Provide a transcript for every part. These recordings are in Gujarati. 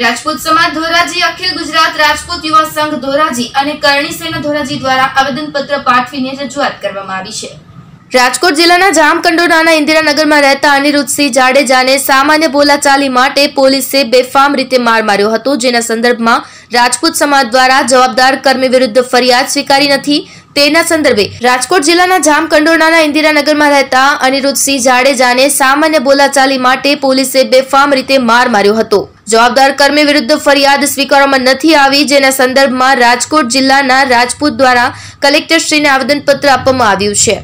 રાજપૂત સમાજ ધોરાજી અખિલ ગુજરાત રાજપૂત યુવા સંઘ ધોરાજી અને કરણી સેના ધોરાજી દ્વારા આવેદનપત્ર પાઠવીને રજૂઆત કરવામાં આવી છે રાજકોટ જિલ્લાના જામકંડોરાના ઇન્દિરાનગરમાં રહેતા અનિરુદ્ધસિંહ જાડેજાને સામાન્ય બોલાચાલી માટે પોલીસે બેફામ રીતે માર માર્યો હતો જેના સંદર્ભમાં રાજપૂત સમાજ દ્વારા જવાબદાર કર્મી વિરુદ્ધ ફરિયાદ સ્વીકારી નથી તેના સંદર્ભે રાજકોટ જિલ્લાના જામકંડોરણાના ઇન્દિરાનગરમાં રહેતા અનિરુદ્ધસિંહ જાડેજાને સામાન્ય બોલાચાલી માટે પોલીસે બેફામ રીતે માર માર્યો હતો જવાબદાર કર્મી વિરુદ્ધ ફરિયાદ સ્વીકારવામાં નથી આવી જેના સંદર્ભમાં રાજકોટ જિલ્લાના રાજપૂત દ્વારા કલેક્ટરશ્રીને આવેદનપત્ર આપવામાં આવ્યું છે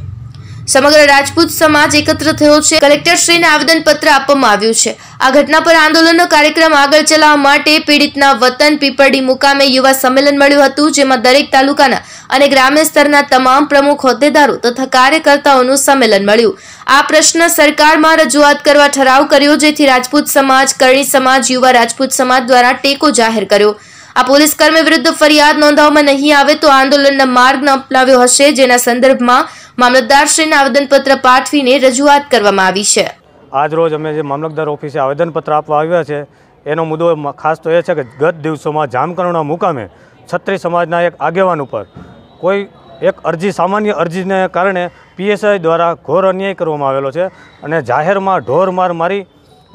સમગ્ર રાજપૂત સમાજ એકત્ર થયો છે કલેક્ટરશ્રીને આવેદનપત્ર આપવામાં આવ્યું છે આ ઘટના પર આંદોલનનો કાર્યક્રમ આગળ ચલાવવા માટે પીડિતના વતન પીપળી મુકામે યુવા સંમેલન મળ્યું હતું જેમાં દરેક તાલુકાના અને ગ્રામ્ય સ્તરના તમામ પ્રમુખ હોદ્દેદારો તથા કાર્યકર્તાઓનું સંમેલન મળ્યું આ પ્રશ્ન સરકારમાં રજૂઆત કરવા ઠરાવ કર્યો જેથી રાજપૂત સમાજ કરણી સમાજ યુવા રાજપૂત સમાજ દ્વારા ટેકો જાહેર કર્યો આ પોલીસ કર્મી વિરુદ્ધ ફરિયાદ નોંધાવવામાં નહીં આવે તો આંદોલનના માર્ગ અપનાવ્યો હશે જેના સંદર્ભમાં મામલતદારશ્રીને આવેદનપત્ર પાઠવીને રજૂઆત કરવામાં આવી છે આજ રોજ અમે જે મામલતદાર ઓફિસે આવેદનપત્ર આપવા આવ્યા છે એનો મુદ્દો ખાસ તો એ છે કે ગત દિવસોમાં જામકરણા મુકામે છત્રી સમાજના એક આગેવાન ઉપર કોઈ એક અરજી સામાન્ય અરજીને કારણે પીએસઆઈ દ્વારા ઘોર અન્યાય કરવામાં આવેલો છે અને જાહેરમાં ઢોર માર મારી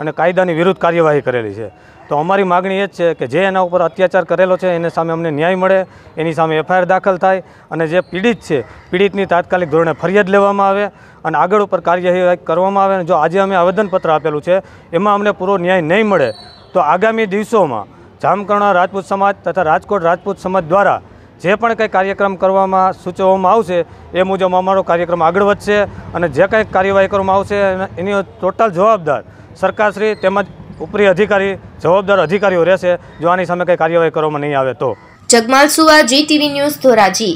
અને કાયદાની વિરુદ્ધ કાર્યવાહી કરેલી છે તો અમારી માગણી એ જ છે કે જે એના ઉપર અત્યાચાર કરેલો છે એને સામે અમને ન્યાય મળે એની સામે એફઆઈઆર દાખલ થાય અને જે પીડિત છે પીડિતની તાત્કાલિક ધોરણે ફરિયાદ લેવામાં આવે અને આગળ ઉપર કાર્યવાહી કરવામાં આવે અને જો આજે અમે આવેદનપત્ર આપેલું છે એમાં અમને પૂરો ન્યાય નહીં મળે તો આગામી દિવસોમાં જામકરણા રાજપૂત સમાજ તથા રાજકોટ રાજપૂત સમાજ દ્વારા જે પણ કંઈ કાર્યક્રમ કરવામાં સૂચવવામાં આવશે એ મુજબ અમારો કાર્યક્રમ આગળ વધશે અને જે કંઈક કાર્યવાહી કરવામાં આવશે એની ટોટલ જવાબદાર સરકારશ્રી તેમજ ઉપરી અધિકારી જવાબદાર અધિકારીઓ રહેશે જો આની સામે કંઈ કાર્યવાહી કરવામાં નહીં આવે તો જગમાલ સુવા જી ટીવી ન્યૂઝ ધોરાજી